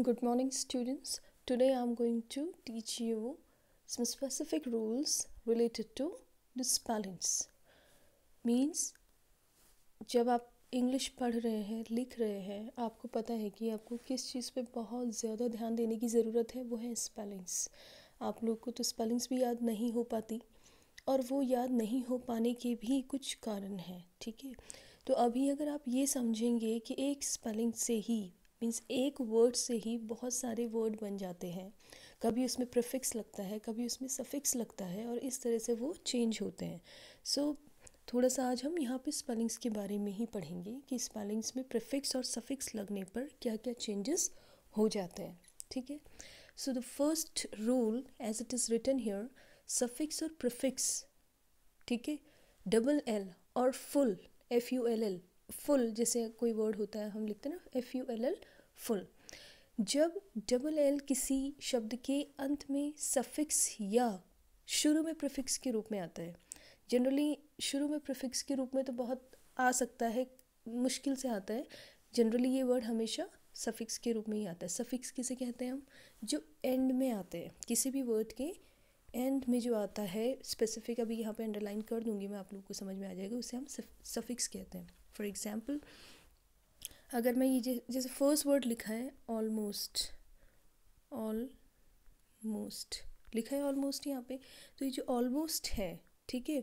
Good morning students. Today I'm going to teach you some specific rules related to dispellants. Means जब आप English पढ़ रहे हैं लिख रहे हैं आपको पता है कि आपको किस चीज़ पे बहुत ज़्यादा ध्यान देने की ज़रूरत है वो है स्पेलिंग्स आप लोग को तो स्पेलिंग्स भी याद नहीं हो पाती और वो याद नहीं हो पाने के भी कुछ कारण हैं ठीक है तो अभी अगर आप ये समझेंगे कि एक स्पेलिंग से ही मीन्स एक वर्ड से ही बहुत सारे वर्ड बन जाते हैं कभी उसमें प्रिफिक्स लगता है कभी उसमें सफिक्स लगता है और इस तरह से वो चेंज होते हैं सो so, थोड़ा सा आज हम यहाँ पे स्पेलिंग्स के बारे में ही पढ़ेंगे कि स्पेलिंग्स में प्रिफिक्स और सफिक्स लगने पर क्या क्या चेंजेस हो जाते हैं ठीक है so the first rule as it is written here suffix और प्रिफिक्स ठीक है डबल एल और full F U L L full जैसे कोई वर्ड होता है हम लिखते हैं ना F U L L full जब डबल एल किसी शब्द के अंत में सफिक्स या शुरू में प्रफिक्स के रूप में आता है जनरली शुरू में प्रफिक्स के रूप में तो बहुत आ सकता है मुश्किल से आता है जनरली ये वर्ड हमेशा सफिक्स के रूप में ही आता है सफिक्स किसे कहते हैं हम जो एंड में आते हैं किसी भी वर्ड के एंड में जो आता है स्पेसिफिक अभी यहाँ पे अंडरलाइन कर दूंगी मैं आप लोग को समझ में आ जाएगा उसे हम सफिक्स कहते हैं फॉर एग्जाम्पल अगर मैं ये जैसे फर्स्ट वर्ड लिखा है ऑलमोस्ट ऑल मोस्ट लिखा है ऑलमोस्ट यहाँ पे तो ये जो ऑलमोस्ट है ठीक है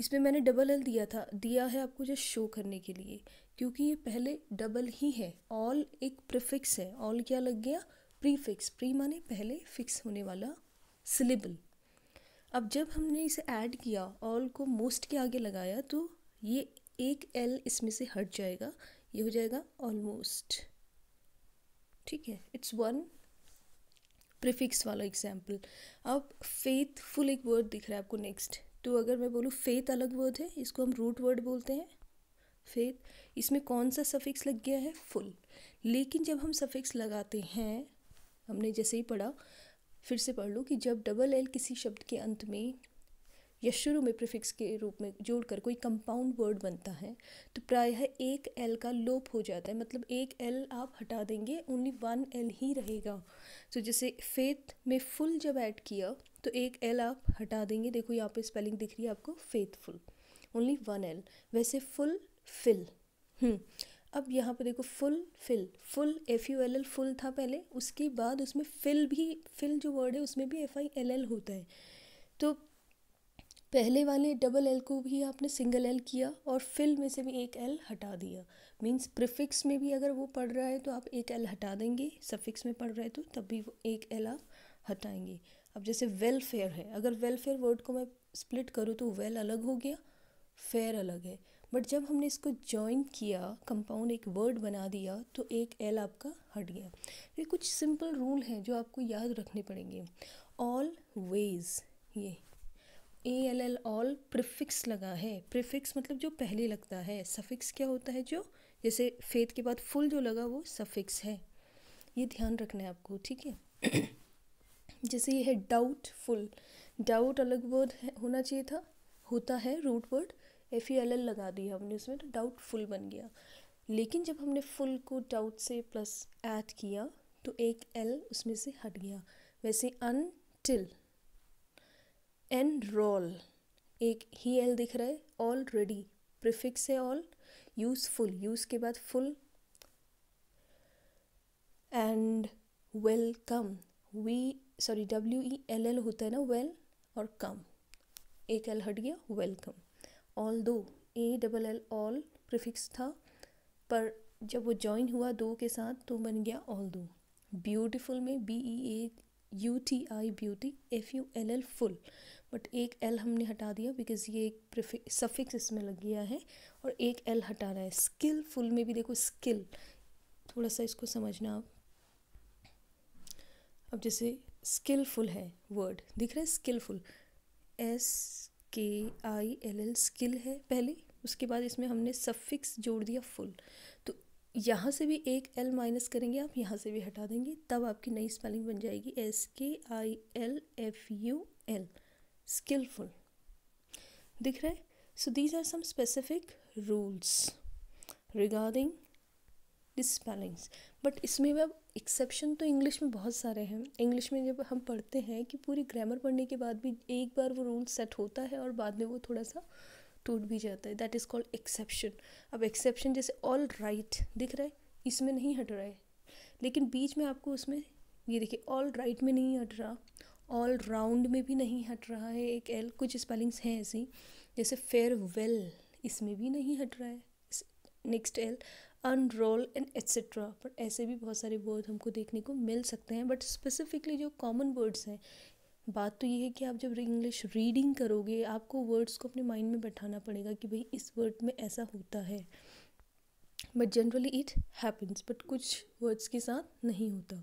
इसमें मैंने डबल एल दिया था दिया है आपको जो शो करने के लिए क्योंकि ये पहले डबल ही है ऑल एक प्रीफिक्स है ऑल क्या लग गया प्रीफिक्स प्री माने पहले फिक्स होने वाला सिलेबल अब जब हमने इसे ऐड किया ऑल को मोस्ट के आगे लगाया तो ये एक एल इसमें से हट जाएगा ये हो जाएगा ऑलमोस्ट ठीक है इट्स वन प्रिफिक्स वाला एग्जाम्पल अब फेथफुल एक वर्ड दिख रहा है आपको नेक्स्ट तो अगर मैं बोलूँ फेथ अलग वर्ड है इसको हम रूट वर्ड बोलते हैं फेथ इसमें कौन सा सफिक्स लग गया है फुल लेकिन जब हम सफिक्स लगाते हैं हमने जैसे ही पढ़ा फिर से पढ़ लो कि जब डबल एल किसी शब्द के अंत में या शुरू में प्रिफिक्स के रूप में जोड़कर कोई कंपाउंड वर्ड बनता है तो प्रायः एक एल का लोप हो जाता है मतलब एक एल आप हटा देंगे ओनली वन एल ही रहेगा तो जैसे फेथ में फुल जब ऐड किया तो एक एल आप हटा देंगे देखो यहाँ पे स्पेलिंग दिख रही है आपको फेथफुल ओनली वन एल वैसे फुल फिल हम्म। अब यहाँ पे देखो full fill full F U L L full था पहले उसके बाद उसमें फिल भी फिल जो वर्ड है उसमें भी एफ आई एल एल होता है तो पहले वाले डबल एल को भी आपने सिंगल एल किया और फिल में से भी एक एल हटा दिया मीन्स प्रिफिक्स में भी अगर वो पढ़ रहा है तो आप एक एल हटा देंगे सफिक्स में पढ़ रहे तो तब भी वो एक एल आप हटाएंगे अब जैसे वेलफेयर है अगर वेलफेयर वर्ड को मैं स्प्लिट करूँ तो वेल अलग हो गया फेयर अलग है बट जब हमने इसको जॉइन किया कंपाउंड एक वर्ड बना दिया तो एक एल आपका हट गया ये कुछ सिंपल रूल हैं जो आपको याद रखने पड़ेंगे ऑल वेज ये A L L all prefix लगा है प्रिफिक्स मतलब जो पहले लगता है सफिक्स क्या होता है जो जैसे फेथ के बाद फुल जो लगा वो सफिक्स है ये ध्यान रखना है आपको ठीक है जैसे ये है डाउटफुल डाउट अलग वर्ड होना चाहिए था होता है root word F E L L लगा दिया हमने उसमें तो डाउटफुल बन गया लेकिन जब हमने फुल को डाउट से प्लस ऐड किया तो एक एल उसमें से हट गया वैसे अनटिल एनरोल एक ही एल दिख रहा है ऑलरेडी प्रिफिक्स है ऑल यूजफुल यूज के बाद full and welcome we sorry W E L L होता है ना वेल और कम एक एल हट गया welcome although A double L all prefix था पर जब वो ज्वाइन हुआ दो के साथ तो बन गया ऑल दो ब्यूटीफुल में B E A U T I beauty F U L L full but एक एल हमने हटा दिया बिकॉज ये एक सफिक्स इसमें लग गया है और एक एल हटाना है स्किलफुल में भी देखो स्किल थोड़ा सा इसको समझना आप अब जैसे स्किलफुल है वर्ड दिख रहा है skilful S K I L L skill है पहले उसके बाद इसमें हमने सफिक्स जोड़ दिया फुल तो यहाँ से भी एक एल माइनस करेंगे आप यहाँ से भी हटा देंगे तब आपकी नई स्पेलिंग बन जाएगी S K I L F U L skillful दिख रहा है so these are some specific rules regarding this spellings but इसमें भी अब एक्सेप्शन तो इंग्लिश में बहुत सारे हैं इंग्लिश में जब हम पढ़ते हैं कि पूरी ग्रामर पढ़ने के बाद भी एक बार वो रूल सेट होता है और बाद में वो थोड़ा सा टूट भी जाता है दैट इज़ कॉल्ड एक्सेप्शन अब एक्सेप्शन जैसे ऑल राइट right दिख रहा है इसमें नहीं हट रहा है लेकिन बीच में आपको उसमें ये देखिए ऑल राइट में नहीं हट रहा ऑल राउंड में भी नहीं हट रहा है एक एल कुछ स्पेलिंग्स हैं ऐसी जैसे फेयरवेल इसमें भी नहीं हट रहा है next L enrol and etcetera पर ऐसे भी बहुत सारे वर्ड हमको देखने को मिल सकते हैं बट स्पेसिफिकली जो कॉमन वर्ड्स हैं बात तो ये है कि आप जब इंग्लिश रीडिंग करोगे आपको वर्ड्स को अपने माइंड में बैठाना पड़ेगा कि भाई इस वर्ड में ऐसा होता है but generally it happens but कुछ वर्ड्स के साथ नहीं होता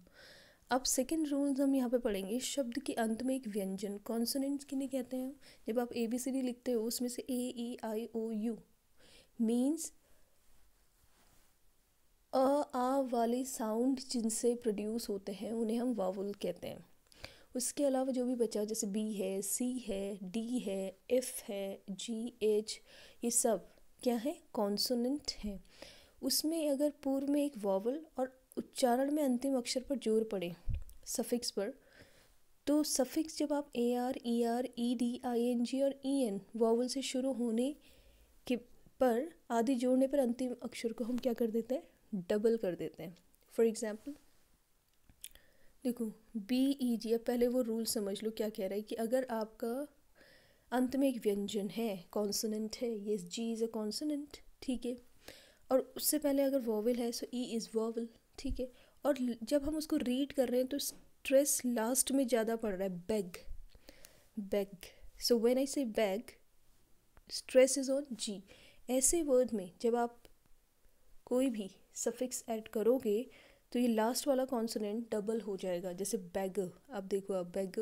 अब सेकेंड रूल्स हम यहाँ पे पढ़ेंगे शब्द के अंत में एक व्यंजन कॉन्सोनेंट्स किन्हें कहते हैं जब आप ए बी सी डी लिखते हो उसमें से ए ई आई ओ यू मीन्स अ आ वाले साउंड जिनसे प्रोड्यूस होते हैं उन्हें हम वावल कहते हैं उसके अलावा जो भी बचा जैसे बी है सी है डी है एफ है जी एच ये सब क्या है कॉन्सोनेंट हैं उसमें अगर पूर्व में एक वॉवल और उच्चारण में अंतिम अक्षर पर जोर पड़े सफिक्स पर तो सफिक्स जब आप A R E R E D I N G और ई एन वॉवल से शुरू होने के पर आदि जोड़ने पर अंतिम अक्षर को हम क्या कर देते हैं डबल कर देते हैं फॉर एग्ज़ाम्पल देखो बी ई जी अब पहले वो रूल समझ लो क्या कह रहा है कि अगर आपका अंत में एक व्यंजन है कॉन्सोनेंट है ये जी इज़ अ कॉन्सोनेंट ठीक है और उससे पहले अगर वॉवल है सो ई इज़ वॉवल ठीक है और जब हम उसको रीड कर रहे हैं तो स्ट्रेस लास्ट में ज़्यादा पड़ रहा है bag bag so when I say bag stress is on G ऐसे वर्ड में जब आप कोई भी सफिक्स ऐड करोगे तो ये लास्ट वाला कॉन्सोनेंट डबल हो जाएगा जैसे बैग आप देखो आप बैग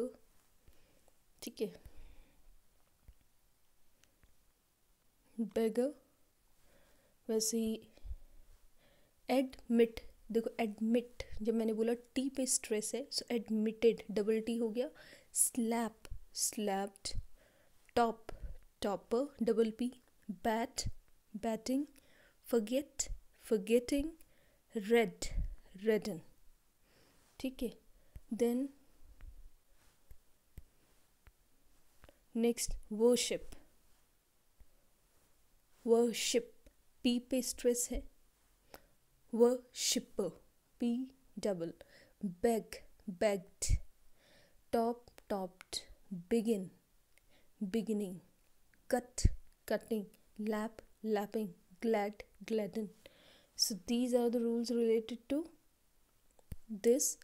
ठीक है बैग वैसे ही एडमिट देखो एडमिट जब मैंने बोला टी पे स्ट्रेस है सो एडमिटेड डबल टी हो गया slap slapped top topper double P bat batting forget forgetting red redden ठीक है then next worship worship P पे स्ट्रेस है worship P double beg begged top topped begin beginning cut cutting lap lapping glad gladden so these are the rules related to this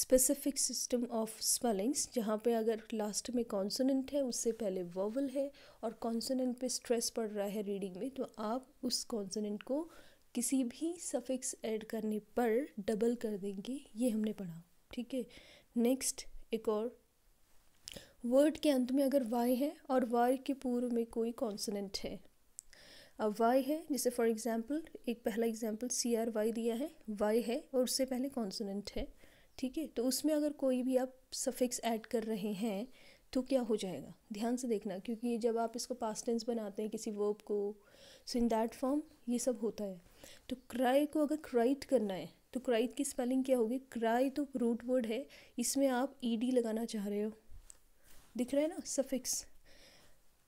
specific system of spellings जहाँ पे अगर last में consonant है उससे पहले vowel है और consonant पे स्ट्रेस पड़ रहा है रीडिंग में तो आप उस कॉन्सोनेंट को किसी भी सफ़िक्स ऐड करने पर डबल कर देंगे ये हमने पढ़ा ठीक है नेक्स्ट एक और वर्ड के अंत में अगर वाई है और वाई के पूर्व में कोई कॉन्सनेंट है अब वाई है जैसे फॉर एग्जांपल एक पहला एग्जांपल सी आर वाई दिया है वाई है और उससे पहले कॉन्सनेंट है ठीक है तो उसमें अगर कोई भी आप सफिक्स ऐड कर रहे हैं तो क्या हो जाएगा ध्यान से देखना क्योंकि जब आप इसको पास्ट टेंस बनाते हैं किसी वर्ब को सो इन दैट फॉर्म ये सब होता है तो क्राई को अगर क्राइट करना है तो क्राइट की स्पेलिंग क्या होगी क्राई तो रूट वर्ड है इसमें आप ई डी लगाना चाह रहे हो दिख रहा है ना suffix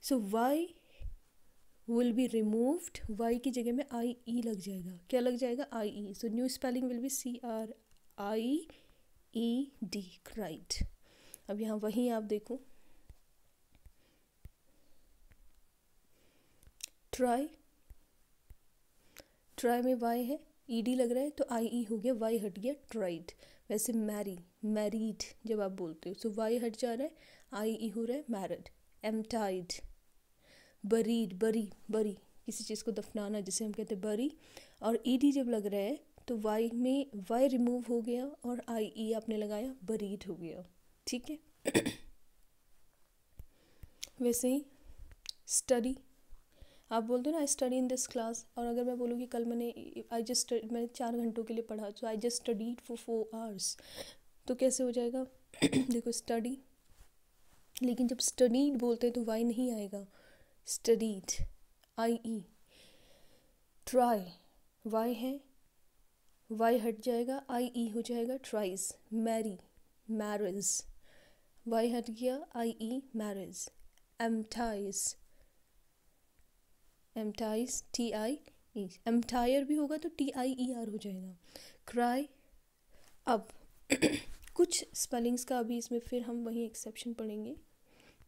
so Y will be removed Y की जगह में आई ई e लग जाएगा क्या लग जाएगा I E so new spelling will be C R I E D cried अब यहाँ वहीं आप देखो ट्राई ट्राई में वाई है ई e डी लग रहा है तो आई ई e हो गया वाई हट गया ट्राइड वैसे मैरी मैरिड जब आप बोलते हो सो वाई हट जा रहा है आई ई e हो रहा है मैरिड एम टाइड बरीड बरी बरी किसी चीज़ को दफनाना जिसे हम कहते हैं बरी और ई डी जब लग रहा है तो वाई में वाई रिमूव हो गया और आई ई आपने लगाया बरीड हो गया ठीक है वैसे ही स्टडी आप बोलते हो ना I study in this class और अगर मैं बोलूँ कि कल मैंने आई जस्ट मैंने चार घंटों के लिए पढ़ा तो I just studied for four hours तो कैसे हो जाएगा देखो स्टडी लेकिन जब स्टडीड बोलते हैं तो वाई नहीं आएगा studied I E try Y है वाई हट जाएगा आई ई e हो जाएगा ट्राइज मैरी मैरिज वाई हट गया आई ई मैरिज एम्टाइज एमटाइज टी आई ई एमटायर भी होगा तो टी आई ई आर हो जाएगा क्राई अब कुछ स्पेलिंग्स का अभी इसमें फिर हम वही एक्सेप्शन पढ़ेंगे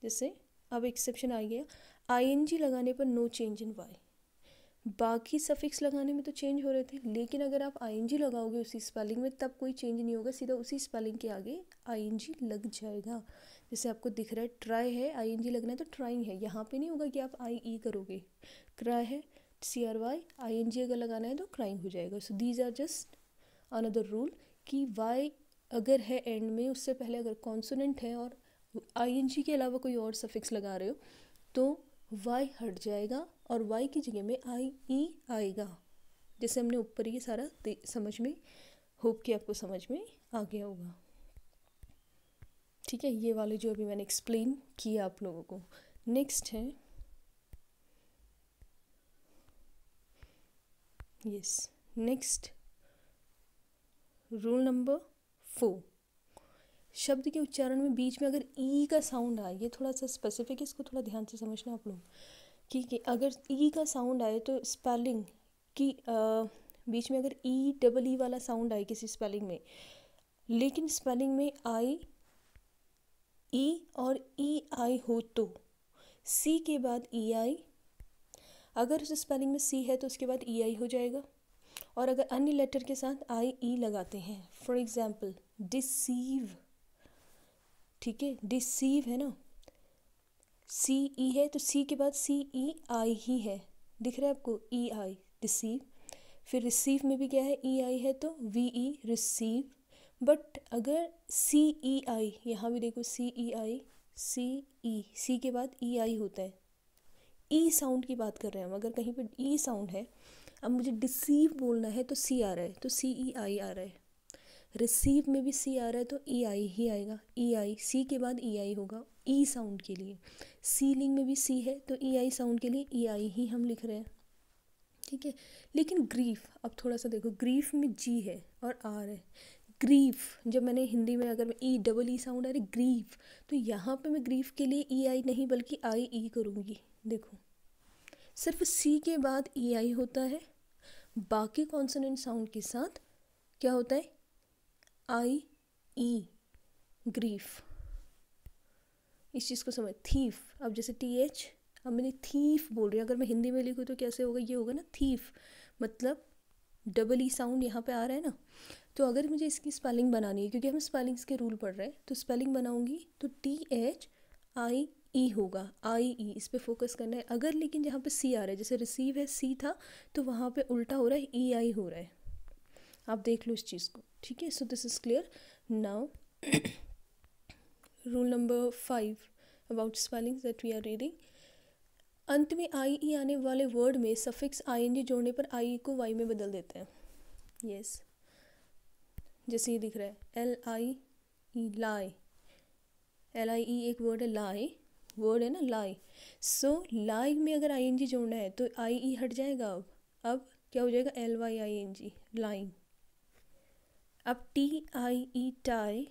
जैसे अब एक्सेप्शन आ गया आई एन जी लगाने पर नो चेंज इन वाई बाकी सफिक्स लगाने में तो चेंज हो रहे थे लेकिन अगर आप आई एन जी लगाओगे उसी स्पेलिंग में तब कोई चेंज नहीं होगा सीधा उसी स्पेलिंग के आगे आई एन जी लग जाएगा जैसे आपको दिख रहा है ट्राई है आई एन जी लगना है तो ट्राइंग है यहाँ पे नहीं होगा कि आप आई ई e करोगे क्रा है C R Y I N G अगर लगाना है तो क्राइंग हो जाएगा so these are just another rule कि वाई अगर है एंड में उससे पहले अगर कॉन्सोनेंट है और आई एन जी के अलावा कोई और सफिक्स लगा रहे हो तो वाई हट जाएगा और वाई की जगह में आई ई e आएगा जैसे हमने ऊपर ये सारा समझ में होप कि आपको समझ में आ गया होगा ठीक है ये वाले जो अभी मैंने एक्सप्लेन किया आप लोगों को नेक्स्ट है yes next rule number four शब्द के उच्चारण में बीच में अगर ई e का साउंड आए ये थोड़ा सा स्पेसिफिक है इसको थोड़ा ध्यान से समझना आप लोग ठीक है अगर ई e का साउंड आए तो स्पेलिंग की आ, बीच में अगर ई डबल ई वाला साउंड आए किसी स्पेलिंग में लेकिन स्पेलिंग में आई ई e और ई आई हो तो सी के बाद ई आई अगर उस स्पेलिंग में सी है तो उसके बाद ई e आई हो जाएगा और अगर अन्य लेटर के साथ आई ई e लगाते हैं फॉर एग्ज़ाम्पल डिसीव ठीक है डिसीव है ना सी ई e है तो सी के बाद सी ई आई ही है दिख रहा है आपको ई आई रिसीव फिर रिसीव में भी क्या है ई आई है तो वी ई रिसीव बट अगर सी ई आई यहाँ भी देखो सी ई आई सी ई सी के बाद ई आई होता है ई e साउंड की बात कर रहे हैं हम अगर कहीं पे ई e साउंड है अब मुझे डिसीव बोलना है तो सी आ रहा है तो सी ई आई आ रहा है रिसीव में भी सी आ रहा है तो ई e आई ही आएगा ई आई सी के बाद ई आई होगा ई साउंड के लिए सीलिंग में भी सी है तो ई आई साउंड के लिए ई आई ही हम लिख रहे हैं ठीक है लेकिन ग्रीफ अब थोड़ा सा देखो ग्रीफ में जी है और आर है ग्रीफ जब मैंने हिंदी में अगर ई डबल ई साउंड आ रही ग्रीफ तो यहाँ पे मैं ग्रीफ के लिए ई आई नहीं बल्कि आई ई करूँगी देखो सिर्फ सी के बाद ई e आई होता है बाकी कॉन्सोनेंट साउंड के साथ क्या होता है आई ई ग्रीफ इस चीज़ को समझ थीफ अब जैसे टी एच अब मैंने थीफ बोल रही है अगर मैं हिंदी में लिखूँ तो कैसे होगा ये होगा ना थीफ मतलब डबल ई साउंड यहाँ पे आ रहा है ना तो अगर मुझे इसकी स्पेलिंग बनानी है क्योंकि हम स्पेलिंग्स के रूल पढ़ रहे हैं तो स्पेलिंग बनाऊँगी तो T H I E e होगा आई ई e, इस पर फोकस करना है अगर लेकिन जहाँ पे सी आ रहा है जैसे रिसीव है सी था तो वहाँ पे उल्टा हो रहा है ई e, आई हो रहा है आप देख लो इस चीज़ को ठीक है so this is clear now rule number five about spelling that we are reading अंत में आई ई आने वाले वर्ड में सफिक्स आई एन जी जोड़ने पर आई को वाई में बदल देते हैं यस yes. जैसे ये दिख रहा है L I E lie L I ई एक वर्ड है लाई वर्ड है ना लाई सो लाई में अगर आई एन जी जोड़ना है तो आई ई e हट जाएगा अब अब क्या हो जाएगा L Y I N G lying अब टी आई ई टाई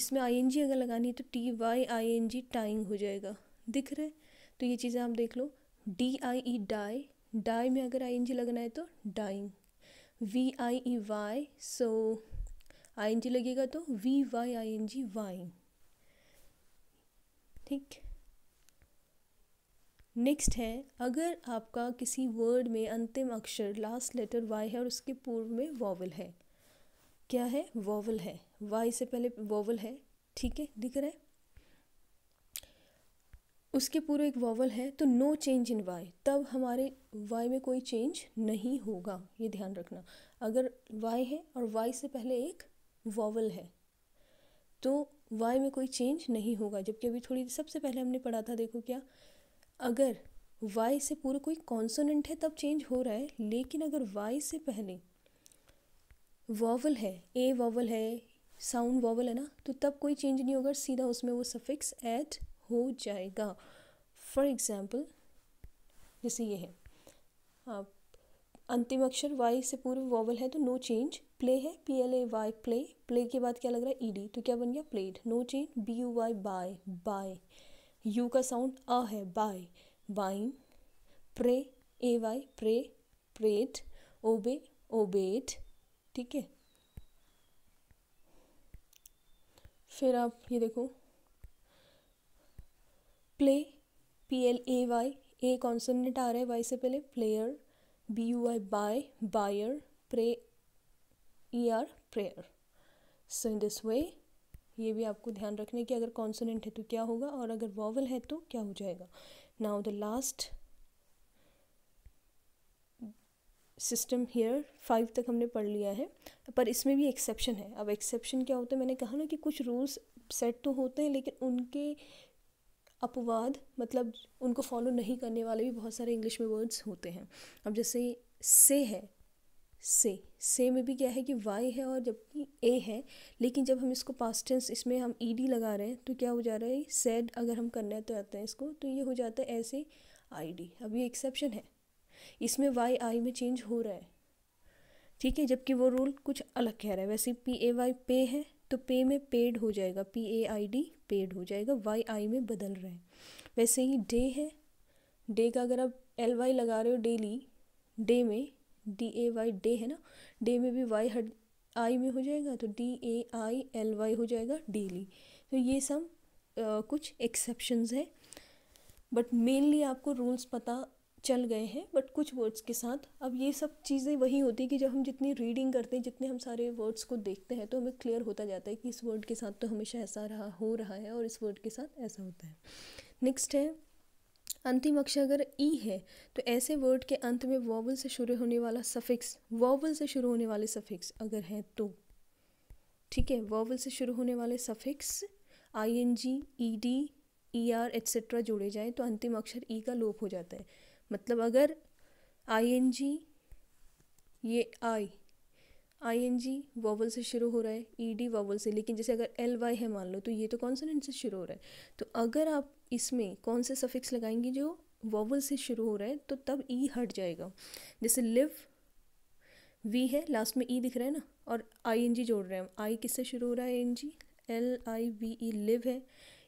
इसमें आई एन जी अगर लगानी है तो T Y I N G tying हो जाएगा दिख रहा है तो ये चीज़ें आप देख लो D I E die die में अगर आई एन जी लगना है तो dying V I E Y so I N G लगेगा तो V Y I N G vying ठीक नेक्स्ट है अगर आपका किसी वर्ड में अंतिम अक्षर लास्ट लेटर वाई है और उसके पूर्व में वॉवल है क्या है वॉवल है वाई से पहले वॉवल है ठीक है दिख रहा है उसके पूर्व एक वॉवल है तो नो चेंज इन वाई तब हमारे वाई में कोई चेंज नहीं होगा ये ध्यान रखना अगर वाई है और वाई से पहले एक वॉवल है तो वाई में कोई चेंज नहीं होगा जबकि अभी थोड़ी सबसे पहले हमने पढ़ा था देखो क्या अगर वाई से पूरा कोई कॉन्सोनेंट है तब चेंज हो रहा है लेकिन अगर वाई से पहले वॉवल है ए वॉवल है साउंड वॉवल है ना तो तब कोई चेंज नहीं होगा सीधा उसमें वो सफिक्स ऐड हो जाएगा फॉर एग्ज़ाम्पल जैसे ये है आप अंतिम अक्षर वाई से पूर्व वॉवल है तो नो चेंज प्ले है P L A Y play play के बाद क्या लग रहा है ई e डी तो क्या बन गया played no change B U Y buy buy U का साउंड अ है buy buying pray A Y pray prayed obey obeyed ठीक है फिर आप ये देखो play P L A Y a consonant आ रहा है वाई से पहले player B U I buy buyer pray R prayer so in this way ये भी आपको ध्यान रखना कि अगर कॉन्सोनेंट है तो क्या होगा और अगर वॉवल है तो क्या हो जाएगा now the last system here five तक हमने पढ़ लिया है पर इसमें भी एक्सेप्शन है अब एक्सेप्शन क्या होता है मैंने कहा ना कि कुछ रूल्स सेट तो होते हैं लेकिन उनके अपवाद मतलब उनको फॉलो नहीं करने वाले भी बहुत सारे इंग्लिश में वर्ड्स होते हैं अब जैसे से है से से में भी क्या है कि वाई है और जबकि ए है लेकिन जब हम इसको पास टेंस इसमें हम ई डी लगा रहे हैं तो क्या हो जा रहा है सेड अगर हम करने तो आते हैं इसको तो ये हो जाता है ऐसे आई डी अब ये एक्सेप्शन है इसमें वाई आई में चेंज हो रहा है ठीक है जबकि वो रूल कुछ अलग कह रहा है वैसे पी ए वाई पे है तो पे में पेड हो जाएगा P A I D paid हो जाएगा वाई आई में बदल रहा है वैसे ही डे है डे का अगर आप एल वाई लगा रहे हो डेली डे में डी ए वाई डे है ना डे में भी वाई हट आई में हो जाएगा तो D A I L Y हो जाएगा डेली तो ये सब आ, कुछ एक्सेप्शंस है बट मेनली आपको रूल्स पता चल गए हैं बट कुछ वर्ड्स के साथ अब ये सब चीज़ें वही होती हैं कि जब हम जितनी रीडिंग करते हैं जितने हम सारे वर्ड्स को देखते हैं तो हमें क्लियर होता जाता है कि इस वर्ड के साथ तो हमेशा ऐसा रहा हो रहा है और इस वर्ड के साथ ऐसा होता है नेक्स्ट है अंतिम अक्षर अगर ई है तो ऐसे वर्ड के अंत में वॉवल से शुरू होने वाला सफिक्स वॉवल से शुरू होने वाले सफिक्स अगर हैं तो ठीक है वॉवल से शुरू होने वाले suffix I N G E D E R etcetera जोड़े जाएँ तो अंतिम अक्षर ई e का लोप हो जाता है मतलब अगर आई एन जी ये आई आई एन जी वॉवल से शुरू हो रहा है ई डी वॉवल से लेकिन जैसे अगर एल वाई है मान लो तो ये तो कॉन्सोनेंट से शुरू हो रहा है तो अगर आप इसमें कौन से सफिक्स लगाएंगे जो वॉवल से शुरू हो रहा है तो तब ई e हट जाएगा जैसे लिव वी है लास्ट में ई e दिख रहा है ना और आई एन जी जोड़ रहे हैं आई किससे शुरू हो रहा है I N G L I V E live है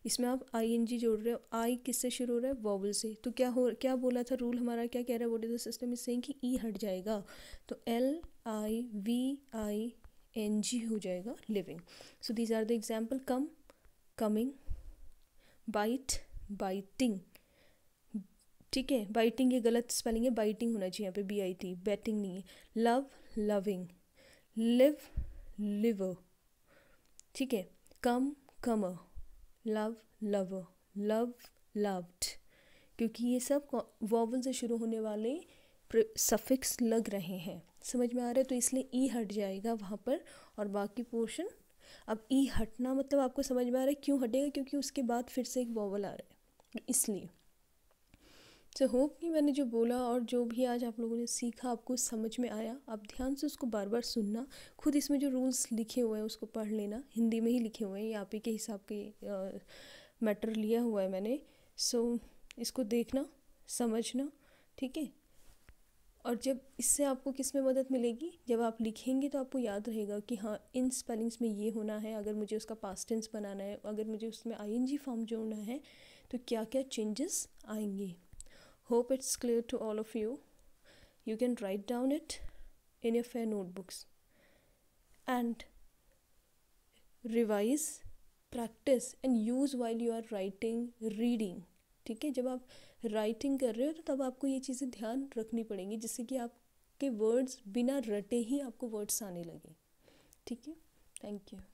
इसमें आप आई एन जी जोड़ रहे हो आई किससे शुरू हो रहा है वॉवल से तो क्या हो क्या बोला था रूल हमारा क्या कह रहा है what is the system is saying कि ई e हट जाएगा तो L I V I N G हो जाएगा living so these are the example come coming bite biting ठीक है बाइटिंग ये गलत स्पेलिंग है बाइटिंग होना चाहिए यहाँ पे बी आई टी बैटिंग नहीं है लव लविंग लिव लिव ठीक है come come love love love loved क्योंकि ये सब वॉवल से शुरू होने वाले सफ़िक्स लग रहे हैं समझ में आ रहा है तो इसलिए ई e हट जाएगा वहाँ पर और बाकी पोर्शन अब ई e हटना मतलब आपको समझ में आ रहा है क्यों हटेगा क्योंकि उसके बाद फिर से एक बॉबल आ रहा है इसलिए सो होप कि मैंने जो बोला और जो भी आज आप लोगों ने सीखा आपको समझ में आया आप ध्यान से उसको बार बार सुनना खुद इसमें जो रूल्स लिखे हुए हैं उसको पढ़ लेना हिंदी में ही लिखे हुए हैं या आप ही के हिसाब के मैटर लिया हुआ है मैंने सो so, इसको देखना समझना ठीक है और जब इससे आपको किस में मदद मिलेगी जब आप लिखेंगे तो आपको याद रहेगा कि हाँ इन स्पेलिंग्स में ये होना है अगर मुझे उसका पास्ट टेंस बनाना है अगर मुझे उसमें आई फॉर्म जोड़ना है तो क्या क्या चेंजेस आएंगे hope it's clear to all of you you can write down it in your fair notebooks and revise practice and use while you are writing reading ठीक है जब आप राइटिंग कर रहे हो तो तब आपको ये चीज़ें ध्यान रखनी पड़ेंगी जिससे कि आपके वर्ड्स बिना रटे ही आपको वर्ड्स आने लगे ठीक है थैंक यू